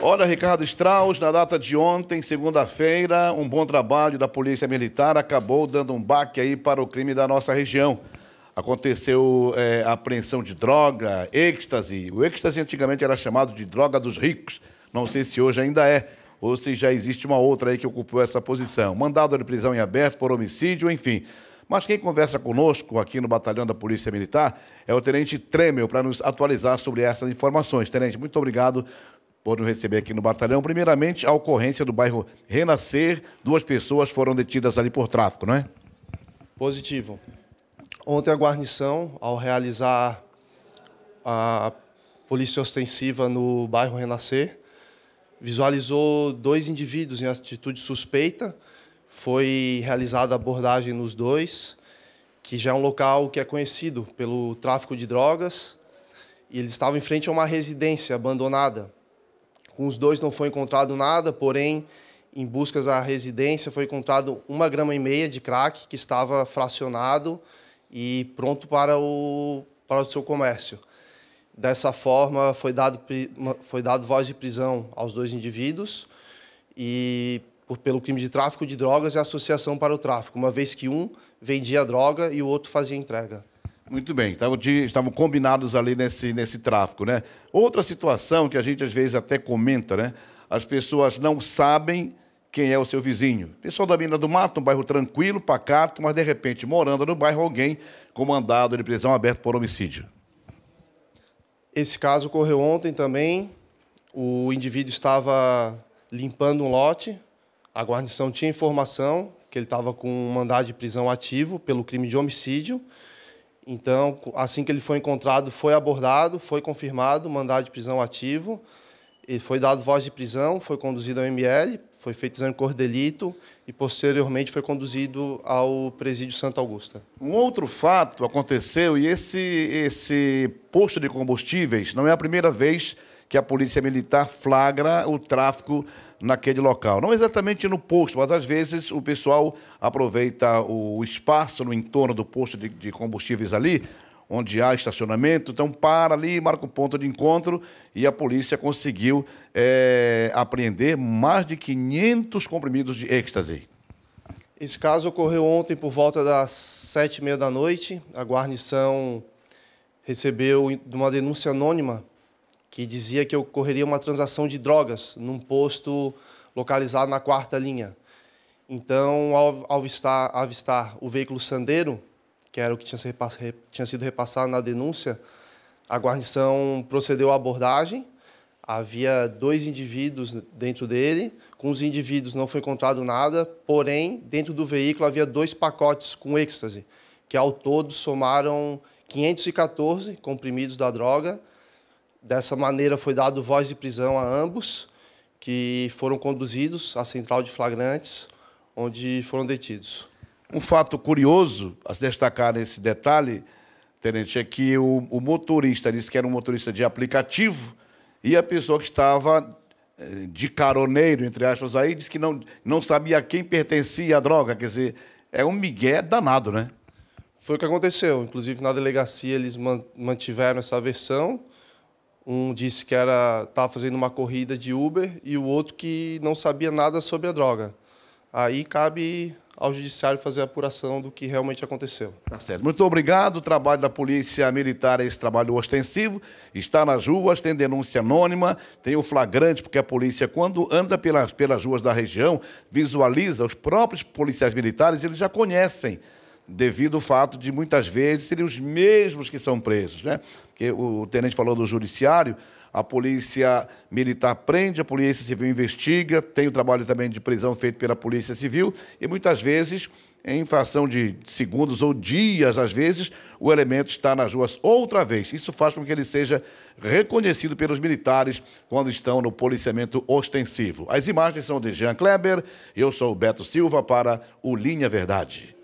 Olha, Ricardo Strauss, na data de ontem, segunda-feira, um bom trabalho da Polícia Militar acabou dando um baque aí para o crime da nossa região. Aconteceu é, a apreensão de droga, êxtase. O êxtase antigamente era chamado de droga dos ricos. Não sei se hoje ainda é, ou se já existe uma outra aí que ocupou essa posição. Mandado de prisão em aberto por homicídio, enfim. Mas quem conversa conosco aqui no Batalhão da Polícia Militar é o Tenente Tremel, para nos atualizar sobre essas informações. Tenente, muito obrigado por nos receber aqui no batalhão. Primeiramente, a ocorrência do bairro Renascer. Duas pessoas foram detidas ali por tráfico, não é? Positivo. Ontem a guarnição, ao realizar a polícia ostensiva no bairro Renascer, visualizou dois indivíduos em atitude suspeita. Foi realizada abordagem nos dois, que já é um local que é conhecido pelo tráfico de drogas. E eles estavam em frente a uma residência abandonada. Com os dois não foi encontrado nada, porém, em buscas à residência foi encontrado uma grama e meia de crack que estava fracionado e pronto para o, para o seu comércio. Dessa forma, foi dado, foi dado voz de prisão aos dois indivíduos e por, pelo crime de tráfico de drogas e associação para o tráfico, uma vez que um vendia a droga e o outro fazia entrega. Muito bem, estavam, de, estavam combinados ali nesse, nesse tráfico, né? Outra situação que a gente às vezes até comenta, né? As pessoas não sabem quem é o seu vizinho. Pessoal da Mina do Mato, um bairro tranquilo, pacato, mas de repente morando no bairro alguém com mandado de prisão aberto por homicídio. Esse caso ocorreu ontem também. O indivíduo estava limpando um lote. A guarnição tinha informação que ele estava com um mandado de prisão ativo pelo crime de homicídio. Então, assim que ele foi encontrado, foi abordado, foi confirmado mandado de prisão ativo, e foi dado voz de prisão, foi conduzido ao ML, foi feito exame cor delito e posteriormente foi conduzido ao presídio Santo Augusta. Um outro fato aconteceu e esse esse posto de combustíveis não é a primeira vez que a polícia militar flagra o tráfico naquele local. Não exatamente no posto, mas às vezes o pessoal aproveita o espaço no entorno do posto de, de combustíveis ali, onde há estacionamento, então para ali, marca o ponto de encontro e a polícia conseguiu é, apreender mais de 500 comprimidos de êxtase. Esse caso ocorreu ontem por volta das sete e meia da noite. A guarnição recebeu de uma denúncia anônima que dizia que ocorreria uma transação de drogas num posto localizado na quarta linha. Então, ao avistar, avistar o veículo sandeiro, que era o que tinha, se repass, tinha sido repassado na denúncia, a guarnição procedeu à abordagem. Havia dois indivíduos dentro dele. Com os indivíduos não foi encontrado nada, porém, dentro do veículo havia dois pacotes com êxtase, que ao todo somaram 514 comprimidos da droga Dessa maneira, foi dado voz de prisão a ambos, que foram conduzidos à central de flagrantes, onde foram detidos. Um fato curioso a se destacar nesse detalhe, Tenente, é que o, o motorista disse que era um motorista de aplicativo e a pessoa que estava eh, de caroneiro, entre aspas, aí, disse que não, não sabia a quem pertencia a droga. Quer dizer, é um migué danado, né? Foi o que aconteceu. Inclusive, na delegacia, eles mantiveram essa versão um disse que era estava fazendo uma corrida de Uber e o outro que não sabia nada sobre a droga. Aí cabe ao judiciário fazer a apuração do que realmente aconteceu. Tá certo. Muito obrigado. O trabalho da Polícia Militar é esse trabalho ostensivo. Está nas ruas, tem denúncia anônima, tem o flagrante, porque a polícia, quando anda pelas, pelas ruas da região, visualiza os próprios policiais militares, eles já conhecem devido ao fato de muitas vezes serem os mesmos que são presos, né? Porque o tenente falou do judiciário, a polícia militar prende, a polícia civil investiga, tem o trabalho também de prisão feito pela polícia civil e muitas vezes em fração de segundos ou dias, às vezes, o elemento está nas ruas outra vez. Isso faz com que ele seja reconhecido pelos militares quando estão no policiamento ostensivo. As imagens são de Jean Kleber, eu sou o Beto Silva para o Linha Verdade.